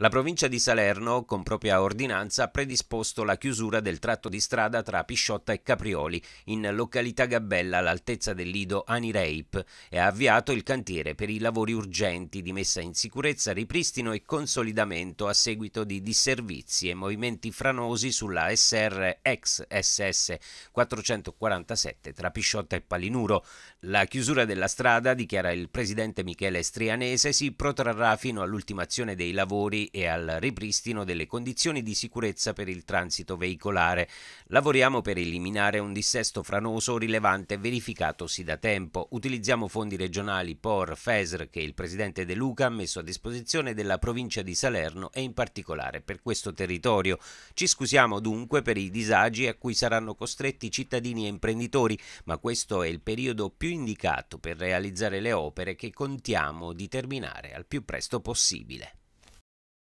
La provincia di Salerno, con propria ordinanza, ha predisposto la chiusura del tratto di strada tra Pisciotta e Caprioli, in località Gabbella, all'altezza del lido Anireipe, e ha avviato il cantiere per i lavori urgenti di messa in sicurezza, ripristino e consolidamento a seguito di disservizi e movimenti franosi sulla SR ex SS 447 tra Pisciotta e Palinuro. La chiusura della strada, dichiara il presidente Michele Strianese, si protrarrà fino all'ultimazione dei lavori e al ripristino delle condizioni di sicurezza per il transito veicolare. Lavoriamo per eliminare un dissesto franoso rilevante verificatosi da tempo. Utilizziamo fondi regionali POR, FESR che il presidente De Luca ha messo a disposizione della provincia di Salerno e in particolare per questo territorio. Ci scusiamo dunque per i disagi a cui saranno costretti cittadini e imprenditori, ma questo è il periodo più indicato per realizzare le opere che contiamo di terminare al più presto possibile.